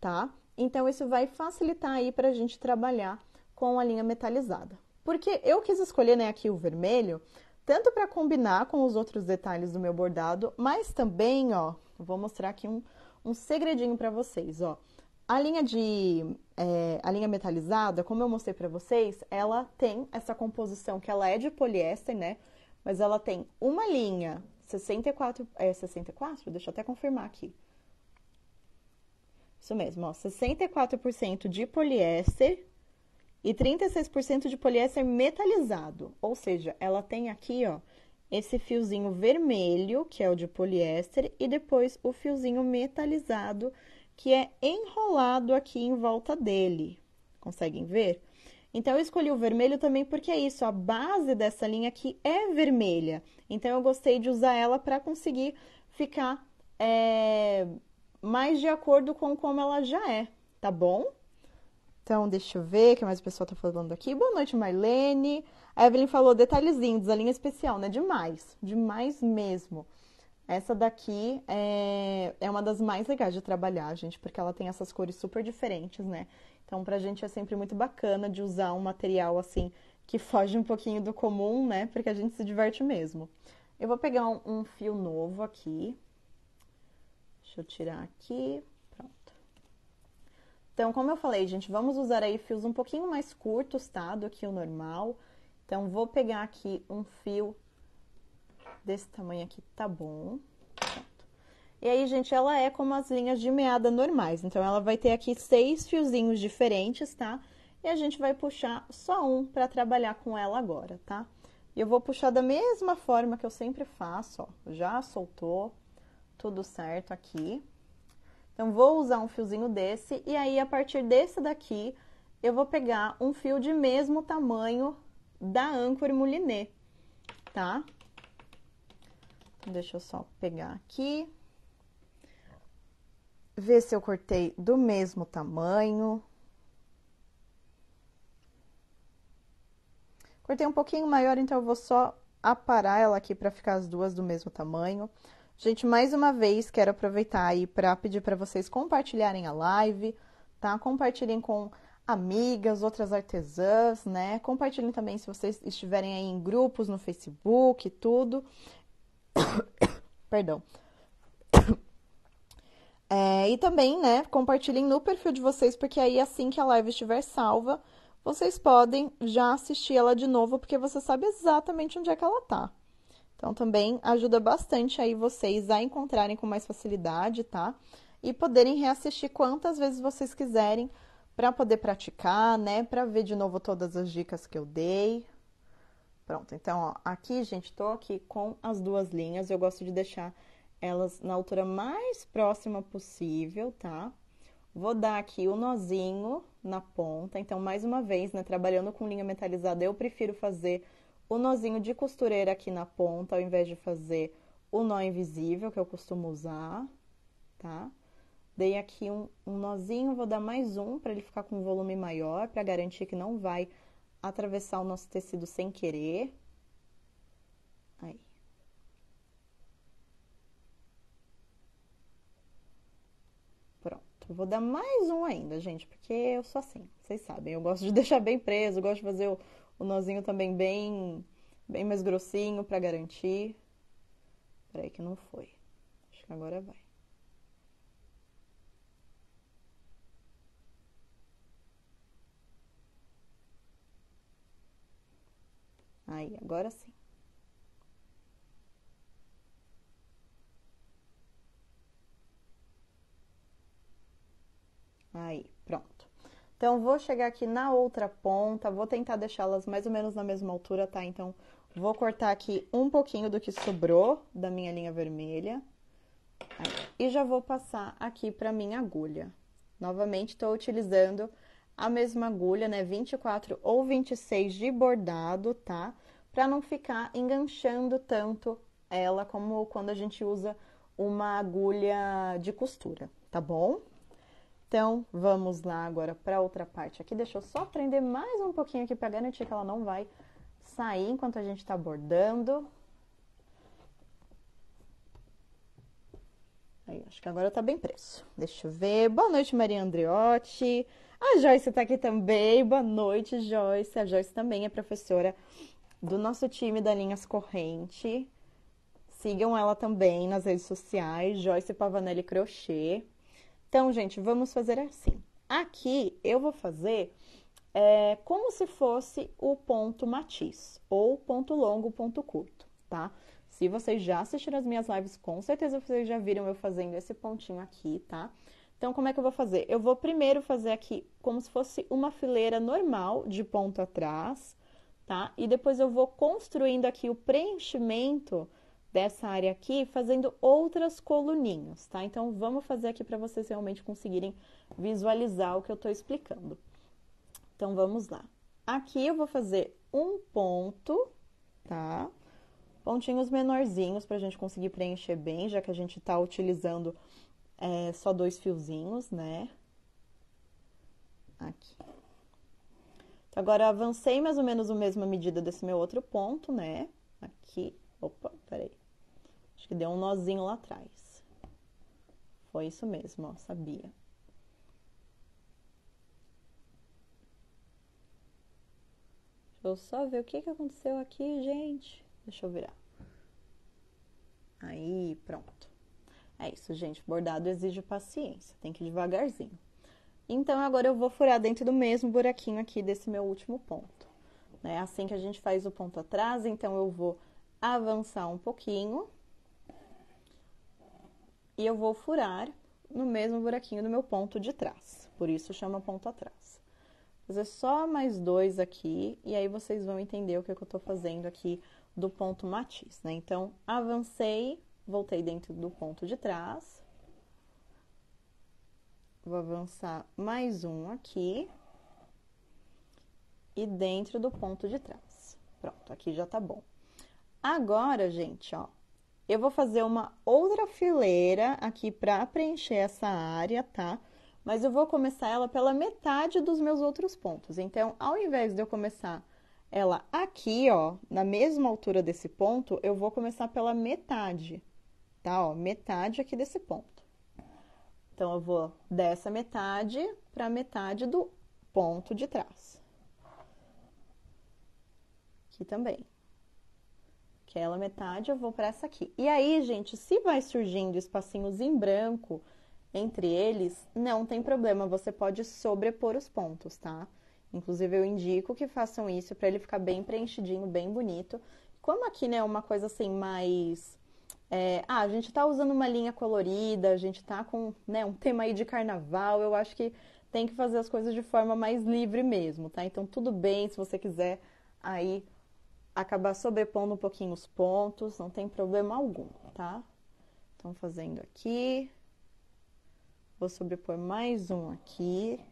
tá? Então, isso vai facilitar aí pra gente trabalhar com a linha metalizada. Porque eu quis escolher, né, aqui o vermelho, tanto para combinar com os outros detalhes do meu bordado, mas também, ó, vou mostrar aqui um, um segredinho para vocês, ó. A linha de é, a linha metalizada, como eu mostrei para vocês, ela tem essa composição que ela é de poliéster, né? Mas ela tem uma linha 64, é 64? Deixa eu até confirmar aqui. Isso mesmo, ó, 64% de poliéster, e 36% de poliéster metalizado. Ou seja, ela tem aqui, ó, esse fiozinho vermelho, que é o de poliéster, e depois o fiozinho metalizado, que é enrolado aqui em volta dele. Conseguem ver? Então, eu escolhi o vermelho também porque é isso, a base dessa linha aqui é vermelha. Então, eu gostei de usar ela para conseguir ficar é, mais de acordo com como ela já é, tá bom? Então, deixa eu ver o que mais o pessoal tá falando aqui. Boa noite, Marlene. A Evelyn falou a linha especial, né? Demais, demais mesmo. Essa daqui é, é uma das mais legais de trabalhar, gente, porque ela tem essas cores super diferentes, né? Então, pra gente é sempre muito bacana de usar um material assim que foge um pouquinho do comum, né? Porque a gente se diverte mesmo. Eu vou pegar um, um fio novo aqui. Deixa eu tirar aqui. Então, como eu falei, gente, vamos usar aí fios um pouquinho mais curtos, tá? Do que o normal. Então, vou pegar aqui um fio desse tamanho aqui, tá bom. Pronto. E aí, gente, ela é como as linhas de meada normais. Então, ela vai ter aqui seis fiozinhos diferentes, tá? E a gente vai puxar só um para trabalhar com ela agora, tá? E eu vou puxar da mesma forma que eu sempre faço, ó. Já soltou, tudo certo aqui. Então, vou usar um fiozinho desse e aí, a partir desse daqui, eu vou pegar um fio de mesmo tamanho da âncora mulinê tá? deixa eu só pegar aqui. Ver se eu cortei do mesmo tamanho. Cortei um pouquinho maior, então eu vou só aparar ela aqui para ficar as duas do mesmo tamanho. Gente, mais uma vez quero aproveitar aí para pedir para vocês compartilharem a live, tá? Compartilhem com amigas, outras artesãs, né? Compartilhem também se vocês estiverem aí em grupos no Facebook e tudo. Perdão. É, e também, né, compartilhem no perfil de vocês, porque aí assim que a live estiver salva, vocês podem já assistir ela de novo, porque você sabe exatamente onde é que ela tá, então também ajuda bastante aí vocês a encontrarem com mais facilidade, tá? E poderem reassistir quantas vezes vocês quiserem para poder praticar, né? Para ver de novo todas as dicas que eu dei. Pronto, então ó, aqui, gente, tô aqui com as duas linhas. Eu gosto de deixar elas na altura mais próxima possível, tá? Vou dar aqui o um nozinho na ponta. Então, mais uma vez, né? Trabalhando com linha metalizada, eu prefiro fazer o nozinho de costureira aqui na ponta, ao invés de fazer o nó invisível, que eu costumo usar, tá? Dei aqui um, um nozinho, vou dar mais um para ele ficar com um volume maior, para garantir que não vai atravessar o nosso tecido sem querer. Aí. Pronto, vou dar mais um ainda, gente, porque eu sou assim, vocês sabem, eu gosto de deixar bem preso, gosto de fazer o o nozinho também bem, bem mais grossinho para garantir. Peraí que não foi. Acho que agora vai. Aí, agora sim. Aí. Então, vou chegar aqui na outra ponta, vou tentar deixá-las mais ou menos na mesma altura, tá? Então, vou cortar aqui um pouquinho do que sobrou da minha linha vermelha. Aí, e já vou passar aqui para minha agulha. Novamente, estou utilizando a mesma agulha, né? 24 ou 26 de bordado, tá? Para não ficar enganchando tanto ela como quando a gente usa uma agulha de costura, tá bom? Então, vamos lá agora para outra parte aqui. Deixa eu só prender mais um pouquinho aqui para garantir que ela não vai sair enquanto a gente está bordando. Aí, acho que agora tá bem preso. Deixa eu ver. Boa noite, Maria Andriotti. A Joyce tá aqui também. Boa noite, Joyce. A Joyce também é professora do nosso time da Linhas Corrente. Sigam ela também nas redes sociais, Joyce Pavanelli Crochê. Então, gente, vamos fazer assim. Aqui eu vou fazer é, como se fosse o ponto matiz, ou ponto longo, ponto curto, tá? Se vocês já assistiram as minhas lives, com certeza vocês já viram eu fazendo esse pontinho aqui, tá? Então, como é que eu vou fazer? Eu vou primeiro fazer aqui como se fosse uma fileira normal de ponto atrás, tá? E depois eu vou construindo aqui o preenchimento dessa área aqui fazendo outras coluninhas, tá? Então, vamos fazer aqui para vocês realmente conseguirem visualizar o que eu estou explicando. Então, vamos lá. Aqui eu vou fazer um ponto, tá? Pontinhos menorzinhos para a gente conseguir preencher bem, já que a gente está utilizando é, só dois fiozinhos, né? Aqui. Então, agora, eu avancei mais ou menos a mesma medida desse meu outro ponto, né? Aqui. Opa, peraí que deu um nozinho lá atrás. Foi isso mesmo, ó, sabia. Deixa eu só ver o que, que aconteceu aqui, gente. Deixa eu virar. Aí, pronto. É isso, gente. Bordado exige paciência, tem que ir devagarzinho. Então, agora eu vou furar dentro do mesmo buraquinho aqui desse meu último ponto. Né? Assim que a gente faz o ponto atrás, então eu vou avançar um pouquinho e eu vou furar no mesmo buraquinho do meu ponto de trás. Por isso chama ponto atrás. Vou fazer só mais dois aqui e aí vocês vão entender o que, é que eu estou fazendo aqui do ponto matiz, né? Então, avancei, voltei dentro do ponto de trás. Vou avançar mais um aqui. E dentro do ponto de trás. Pronto, aqui já tá bom. Agora, gente, ó, eu vou fazer uma outra fileira aqui para preencher essa área, tá? Mas eu vou começar ela pela metade dos meus outros pontos. Então, ao invés de eu começar ela aqui, ó, na mesma altura desse ponto, eu vou começar pela metade, tá? Ó, metade aqui desse ponto. Então, eu vou dessa metade para metade do ponto de trás. Aqui também aquela é metade, eu vou para essa aqui. E aí, gente, se vai surgindo espacinhos em branco entre eles, não tem problema, você pode sobrepor os pontos, tá? Inclusive, eu indico que façam isso para ele ficar bem preenchidinho, bem bonito. Como aqui, né, é uma coisa assim mais é, ah, a gente está usando uma linha colorida, a gente está com né, um tema aí de carnaval, eu acho que tem que fazer as coisas de forma mais livre mesmo, tá? Então tudo bem se você quiser aí acabar sobrepondo um pouquinho os pontos, não tem problema algum, tá? Então, fazendo aqui, vou sobrepor mais um aqui,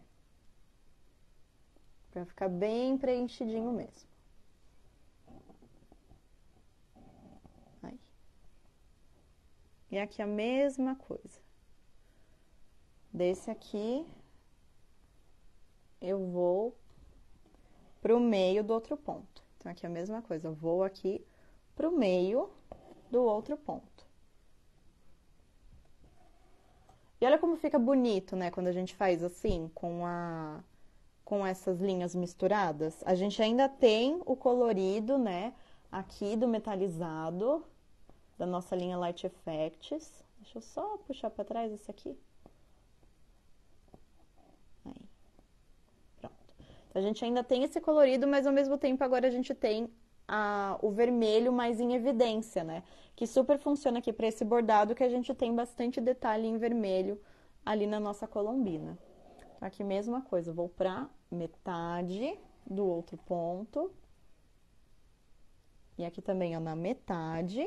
para ficar bem preenchidinho mesmo. Aí. E aqui a mesma coisa. Desse aqui, eu vou pro meio do outro ponto. Então, aqui é a mesma coisa, eu vou aqui pro meio do outro ponto. E olha como fica bonito, né, quando a gente faz assim, com a com essas linhas misturadas. A gente ainda tem o colorido, né, aqui do metalizado da nossa linha Light Effects. Deixa eu só puxar para trás esse aqui. A gente ainda tem esse colorido, mas ao mesmo tempo agora a gente tem a, o vermelho mais em evidência, né? Que super funciona aqui para esse bordado que a gente tem bastante detalhe em vermelho ali na nossa colombina. Aqui mesma coisa, vou para metade do outro ponto. E aqui também, ó, na metade.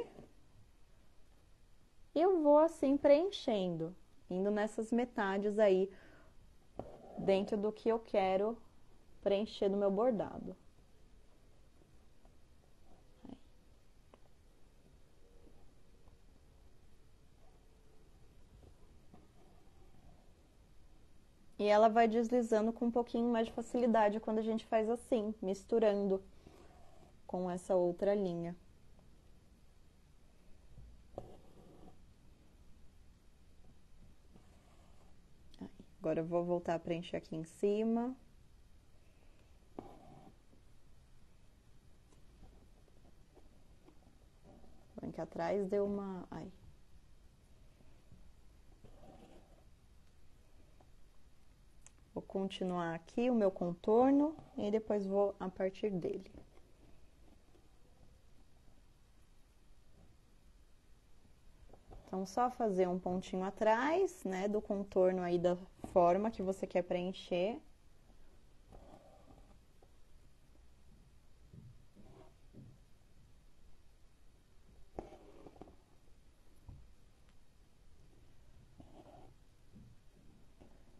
E eu vou assim preenchendo, indo nessas metades aí dentro do que eu quero preencher do meu bordado. E ela vai deslizando com um pouquinho mais de facilidade quando a gente faz assim, misturando com essa outra linha. Agora eu vou voltar a preencher aqui em cima. Aqui atrás deu uma. Ai. Vou continuar aqui o meu contorno e depois vou a partir dele. Então, só fazer um pontinho atrás, né, do contorno aí da forma que você quer preencher.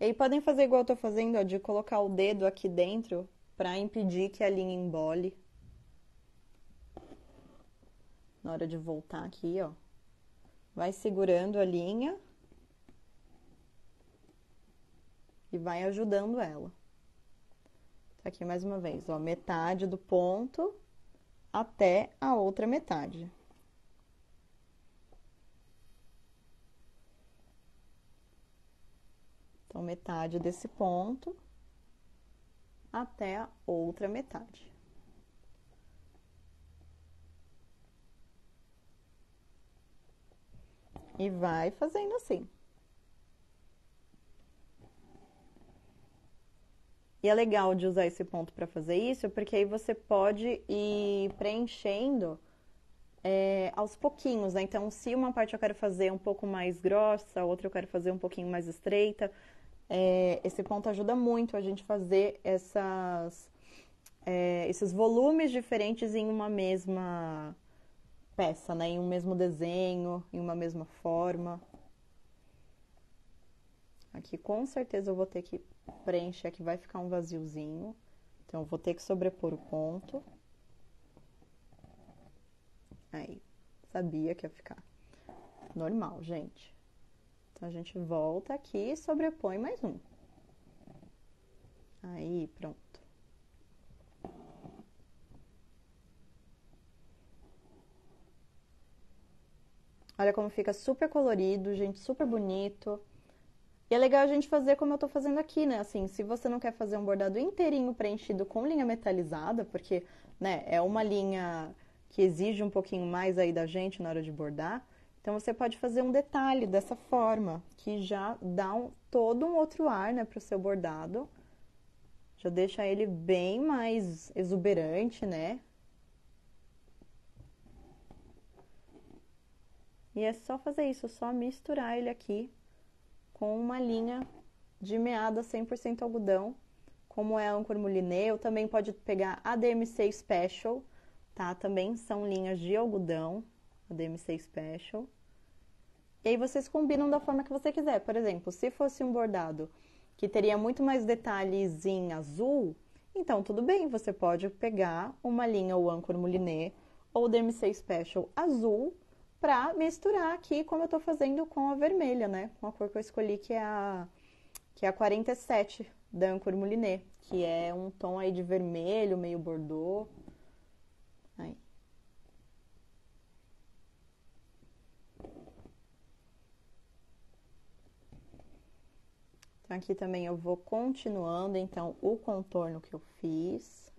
E aí podem fazer igual eu tô fazendo, ó, de colocar o dedo aqui dentro para impedir que a linha embole. Na hora de voltar aqui, ó. Vai segurando a linha e vai ajudando ela. Tá aqui mais uma vez, ó, metade do ponto até a outra metade. Então, metade desse ponto até a outra metade. E vai fazendo assim. E é legal de usar esse ponto para fazer isso, porque aí você pode ir preenchendo é, aos pouquinhos, né? Então, se uma parte eu quero fazer um pouco mais grossa, outra eu quero fazer um pouquinho mais estreita, é, esse ponto ajuda muito a gente fazer essas, é, esses volumes diferentes em uma mesma peça, né? em um mesmo desenho, em uma mesma forma. Aqui com certeza eu vou ter que preencher, aqui vai ficar um vaziozinho. Então, eu vou ter que sobrepor o ponto. Aí, sabia que ia ficar normal, gente a gente volta aqui e sobrepõe mais um. Aí, pronto. Olha como fica super colorido, gente, super bonito. E é legal a gente fazer como eu tô fazendo aqui, né? Assim, se você não quer fazer um bordado inteirinho preenchido com linha metalizada, porque, né, é uma linha que exige um pouquinho mais aí da gente na hora de bordar, então você pode fazer um detalhe dessa forma, que já dá um, todo um outro ar né, para o seu bordado. Já deixa ele bem mais exuberante, né? E é só fazer isso, só misturar ele aqui com uma linha de meada 100% algodão, como é a Ancor Moulinet, ou também pode pegar a DMC Special, tá? Também são linhas de algodão, o DMC Special. E aí vocês combinam da forma que você quiser. Por exemplo, se fosse um bordado que teria muito mais detalhes em azul, então tudo bem, você pode pegar uma linha ou âncora moulinet ou DMC Special azul para misturar aqui como eu estou fazendo com a vermelha, né? Com a cor que eu escolhi que é a que é a 47 da âncora moulinet, que é um tom aí de vermelho, meio bordô. Aqui também eu vou continuando, então, o contorno que eu fiz.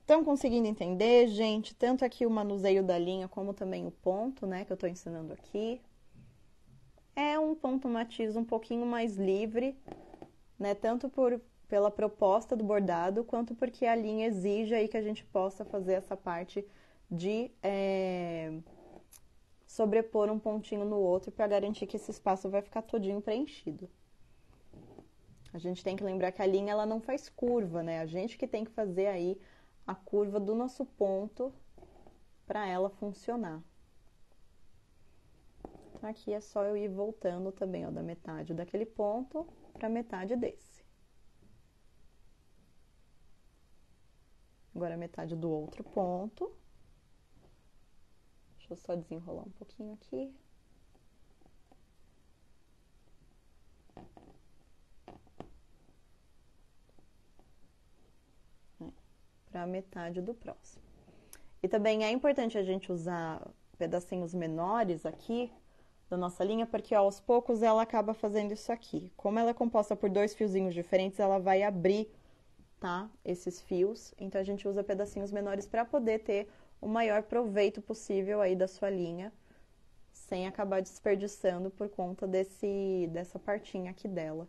Estão conseguindo entender, gente? Tanto aqui o manuseio da linha, como também o ponto, né, que eu tô ensinando aqui. É um ponto matiz um pouquinho mais livre, né, tanto por, pela proposta do bordado, quanto porque a linha exige aí que a gente possa fazer essa parte de... É sobrepor um pontinho no outro para garantir que esse espaço vai ficar todinho preenchido. A gente tem que lembrar que a linha ela não faz curva, né? A gente que tem que fazer aí a curva do nosso ponto para ela funcionar. Aqui é só eu ir voltando também, ó, da metade daquele ponto para metade desse. Agora metade do outro ponto. Deixa eu só desenrolar um pouquinho aqui. Para a metade do próximo. E também é importante a gente usar pedacinhos menores aqui da nossa linha, porque ó, aos poucos ela acaba fazendo isso aqui. Como ela é composta por dois fiozinhos diferentes, ela vai abrir, tá? Esses fios. Então a gente usa pedacinhos menores para poder ter o maior proveito possível aí da sua linha, sem acabar desperdiçando por conta desse, dessa partinha aqui dela.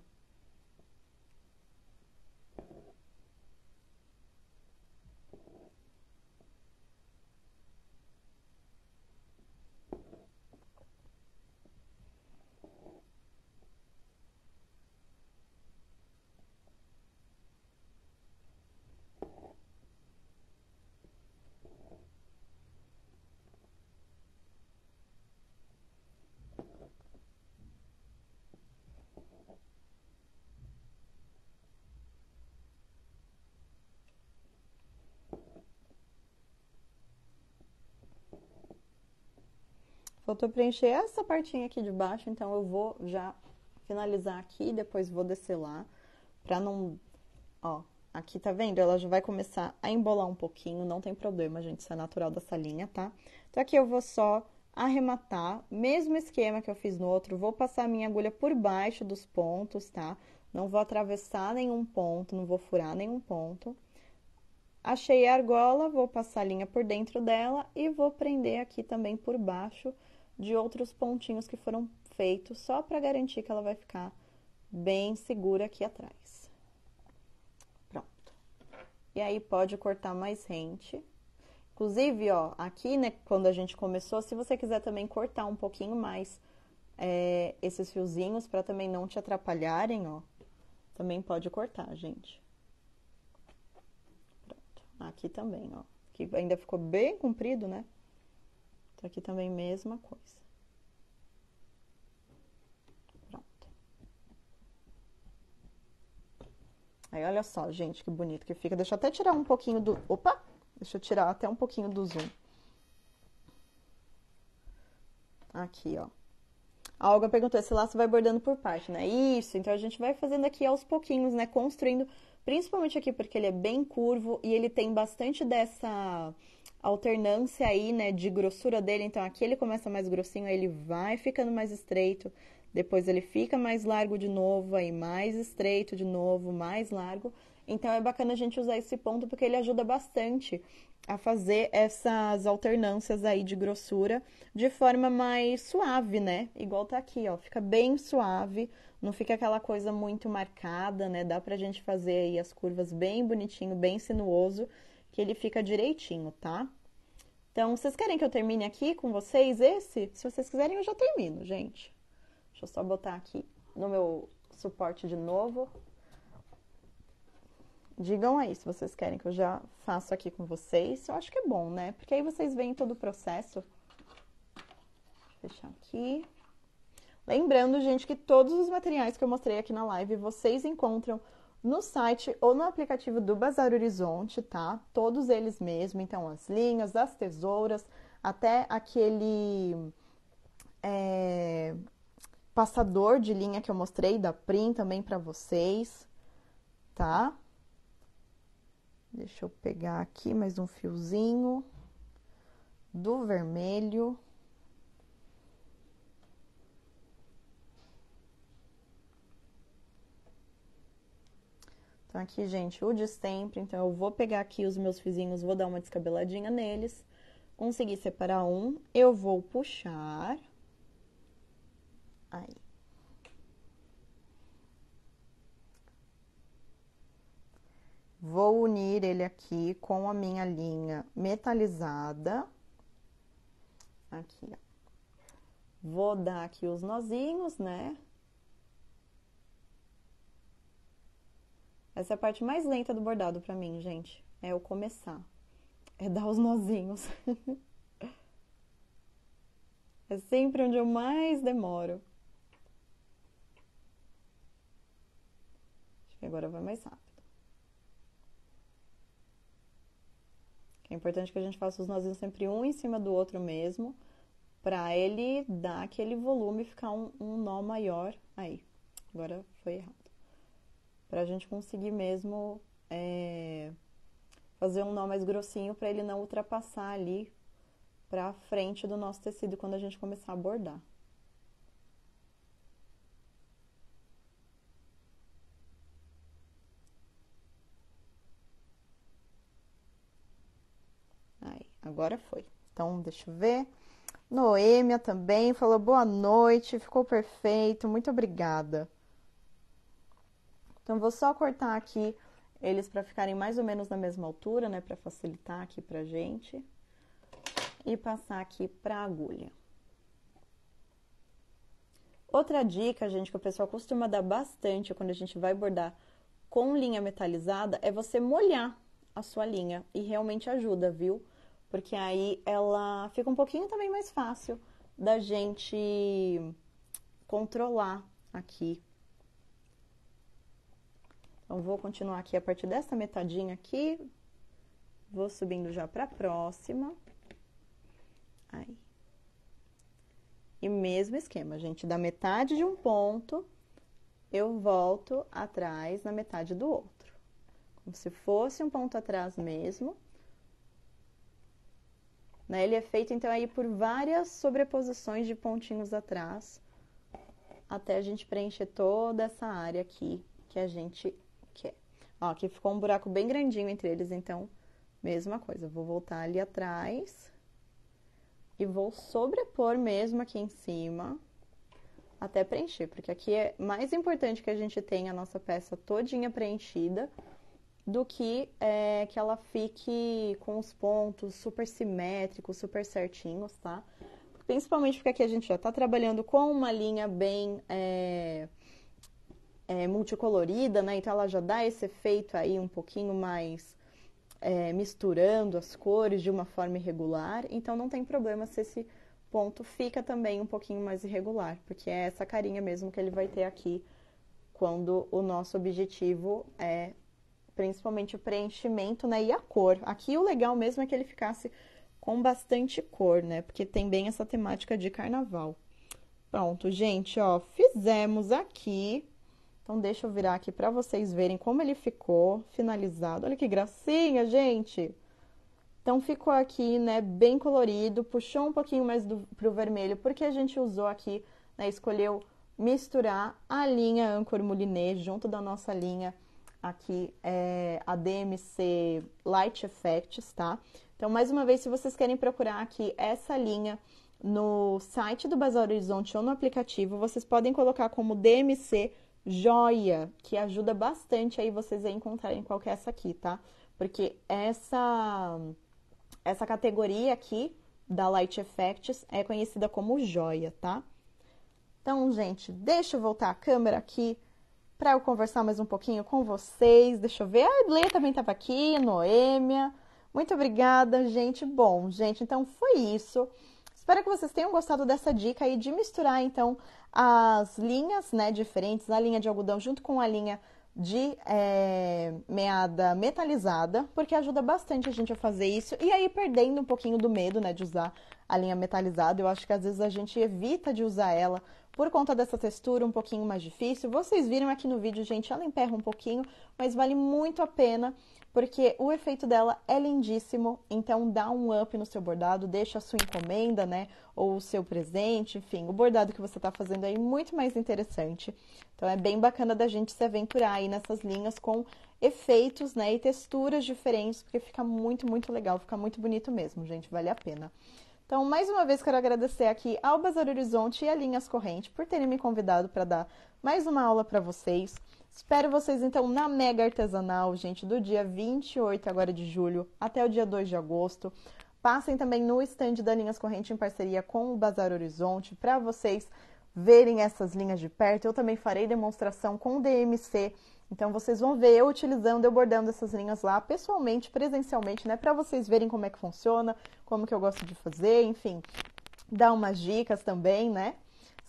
Faltou preencher essa partinha aqui de baixo, então eu vou já finalizar aqui e depois vou descer lá, pra não... Ó, aqui tá vendo? Ela já vai começar a embolar um pouquinho, não tem problema, gente, isso é natural dessa linha, tá? Então aqui eu vou só arrematar, mesmo esquema que eu fiz no outro, vou passar a minha agulha por baixo dos pontos, tá? Não vou atravessar nenhum ponto, não vou furar nenhum ponto. Achei a argola, vou passar a linha por dentro dela e vou prender aqui também por baixo de outros pontinhos que foram feitos só para garantir que ela vai ficar bem segura aqui atrás. Pronto. E aí pode cortar mais rente. Inclusive, ó, aqui, né, quando a gente começou, se você quiser também cortar um pouquinho mais é, esses fiozinhos para também não te atrapalharem, ó, também pode cortar, gente. Pronto. Aqui também, ó, que ainda ficou bem comprido, né? Aqui também mesma coisa. Pronto. Aí, olha só, gente, que bonito que fica. Deixa eu até tirar um pouquinho do... Opa! Deixa eu tirar até um pouquinho do zoom. Aqui, ó. A Olga perguntou, esse laço vai bordando por parte, né? Isso, então a gente vai fazendo aqui aos pouquinhos, né? Construindo, principalmente aqui porque ele é bem curvo e ele tem bastante dessa alternância aí, né, de grossura dele. Então aqui ele começa mais grossinho, aí ele vai ficando mais estreito, depois ele fica mais largo de novo, aí mais estreito de novo, mais largo. Então é bacana a gente usar esse ponto porque ele ajuda bastante a fazer essas alternâncias aí de grossura de forma mais suave, né? Igual tá aqui, ó, fica bem suave, não fica aquela coisa muito marcada, né? Dá pra gente fazer aí as curvas bem bonitinho, bem sinuoso, que ele fica direitinho, tá? Então, vocês querem que eu termine aqui com vocês esse? Se vocês quiserem, eu já termino, gente. Deixa eu só botar aqui no meu suporte de novo. Digam aí se vocês querem que eu já faço aqui com vocês. Eu acho que é bom, né? Porque aí vocês veem todo o processo. Deixa eu fechar aqui. Lembrando, gente, que todos os materiais que eu mostrei aqui na live vocês encontram no site ou no aplicativo do Bazar Horizonte, tá? Todos eles mesmo, então as linhas, as tesouras, até aquele é, passador de linha que eu mostrei da Prim também para vocês, tá? Deixa eu pegar aqui mais um fiozinho do vermelho. Tá aqui, gente, o de sempre. Então, eu vou pegar aqui os meus fizinhos, vou dar uma descabeladinha neles. Consegui separar um, eu vou puxar. Aí. Vou unir ele aqui com a minha linha metalizada. Aqui, ó. Vou dar aqui os nozinhos, né? Essa é a parte mais lenta do bordado pra mim, gente. É o começar. É dar os nozinhos. é sempre onde eu mais demoro. Acho que agora vai mais rápido. É importante que a gente faça os nozinhos sempre um em cima do outro mesmo, para ele dar aquele volume e ficar um, um nó maior. Aí, agora foi errado para a gente conseguir mesmo é, fazer um nó mais grossinho para ele não ultrapassar ali para frente do nosso tecido quando a gente começar a bordar. Aí, agora foi. Então, deixa eu ver. Noêmia também falou boa noite, ficou perfeito, muito obrigada. Então, vou só cortar aqui eles para ficarem mais ou menos na mesma altura, né? Para facilitar aqui pra gente. E passar aqui pra agulha. Outra dica, gente, que o pessoal costuma dar bastante quando a gente vai bordar com linha metalizada é você molhar a sua linha. E realmente ajuda, viu? Porque aí ela fica um pouquinho também mais fácil da gente controlar aqui então, vou continuar aqui a partir dessa metadinha aqui. Vou subindo já para a próxima. Aí. E mesmo esquema, gente. Da metade de um ponto, eu volto atrás na metade do outro. Como se fosse um ponto atrás mesmo. Né? Ele é feito, então, aí por várias sobreposições de pontinhos atrás. Até a gente preencher toda essa área aqui que a gente que é. Ó, aqui ficou um buraco bem grandinho entre eles, então, mesma coisa. Vou voltar ali atrás e vou sobrepor mesmo aqui em cima até preencher, porque aqui é mais importante que a gente tenha a nossa peça todinha preenchida do que é, que ela fique com os pontos super simétricos, super certinhos, tá? Principalmente porque aqui a gente já tá trabalhando com uma linha bem... É, é, multicolorida, né? Então ela já dá esse efeito aí um pouquinho mais é, misturando as cores de uma forma irregular. Então não tem problema se esse ponto fica também um pouquinho mais irregular, porque é essa carinha mesmo que ele vai ter aqui quando o nosso objetivo é principalmente o preenchimento, né, e a cor. Aqui o legal mesmo é que ele ficasse com bastante cor, né? Porque tem bem essa temática de carnaval. Pronto, gente, ó, fizemos aqui então deixa eu virar aqui para vocês verem como ele ficou finalizado. Olha que gracinha, gente! Então ficou aqui, né, bem colorido, puxou um pouquinho mais do, pro vermelho, porque a gente usou aqui, né, escolheu misturar a linha Anchor Moulinet junto da nossa linha aqui é a DMC Light Effects, tá? Então, mais uma vez, se vocês querem procurar aqui essa linha no site do Bazar Horizonte ou no aplicativo, vocês podem colocar como DMC joia, que ajuda bastante aí vocês a encontrarem qual que é essa aqui, tá? Porque essa essa categoria aqui da Light Effects é conhecida como joia, tá? Então, gente, deixa eu voltar a câmera aqui para eu conversar mais um pouquinho com vocês. Deixa eu ver. A Edley também estava aqui, Noêmia. Muito obrigada, gente. Bom, gente, então foi isso. Espero que vocês tenham gostado dessa dica aí de misturar então as linhas né, diferentes, a linha de algodão junto com a linha de é, meada metalizada, porque ajuda bastante a gente a fazer isso. E aí, perdendo um pouquinho do medo, né, de usar a linha metalizada, eu acho que às vezes a gente evita de usar ela por conta dessa textura um pouquinho mais difícil. Vocês viram aqui no vídeo, gente, ela emperra um pouquinho, mas vale muito a pena porque o efeito dela é lindíssimo, então dá um up no seu bordado, deixa a sua encomenda, né, ou o seu presente, enfim, o bordado que você está fazendo aí muito mais interessante. Então é bem bacana da gente se aventurar aí nessas linhas com efeitos, né, e texturas diferentes, porque fica muito, muito legal, fica muito bonito mesmo, gente, vale a pena. Então, mais uma vez, quero agradecer aqui ao Bazar Horizonte e a Linhas Corrente por terem me convidado para dar mais uma aula para vocês. Espero vocês então na Mega Artesanal, gente, do dia 28 agora de julho até o dia 2 de agosto. Passem também no stand da Linhas Corrente em parceria com o Bazar Horizonte para vocês verem essas linhas de perto. Eu também farei demonstração com o DMC. Então vocês vão ver eu utilizando, eu bordando essas linhas lá pessoalmente, presencialmente, né, para vocês verem como é que funciona, como que eu gosto de fazer, enfim, dar umas dicas também, né?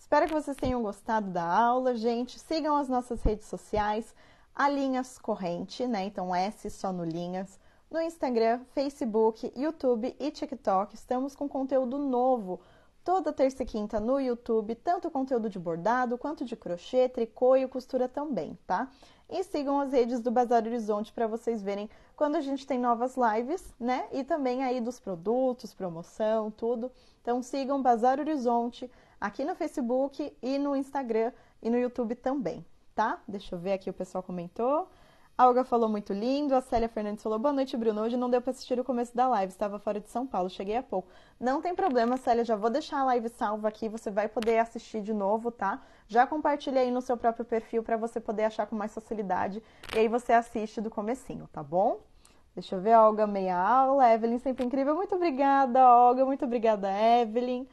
Espero que vocês tenham gostado da aula, gente. Sigam as nossas redes sociais, a Linhas Corrente, né? Então, S só no Linhas. No Instagram, Facebook, YouTube e TikTok. Estamos com conteúdo novo toda terça e quinta no YouTube, tanto conteúdo de bordado quanto de crochê, tricô e costura também, tá? E sigam as redes do Bazar Horizonte para vocês verem quando a gente tem novas lives, né? E também aí dos produtos, promoção, tudo. Então sigam Bazar Horizonte aqui no Facebook e no Instagram e no YouTube também, tá? Deixa eu ver aqui o pessoal comentou. A Olga falou muito lindo. A Célia Fernandes falou boa noite, Bruno. Hoje não deu para assistir o começo da live, estava fora de São Paulo, cheguei há pouco. Não tem problema, Célia, já vou deixar a live salva aqui, você vai poder assistir de novo, tá? Já compartilha aí no seu próprio perfil para você poder achar com mais facilidade e aí você assiste do comecinho, tá bom? Deixa eu ver, Olga, meia aula. Evelyn, sempre incrível. Muito obrigada, Olga. Muito obrigada, Evelyn.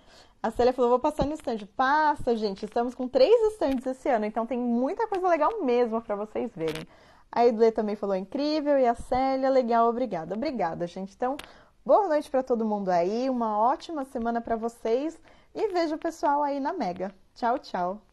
A Célia falou, vou passar no stand. Passa, gente. Estamos com três stands esse ano, então tem muita coisa legal mesmo para vocês verem. A Edle também falou incrível e a Célia, legal, obrigada. Obrigada, gente. Então, boa noite para todo mundo aí, uma ótima semana para vocês e vejo o pessoal aí na Mega. Tchau, tchau.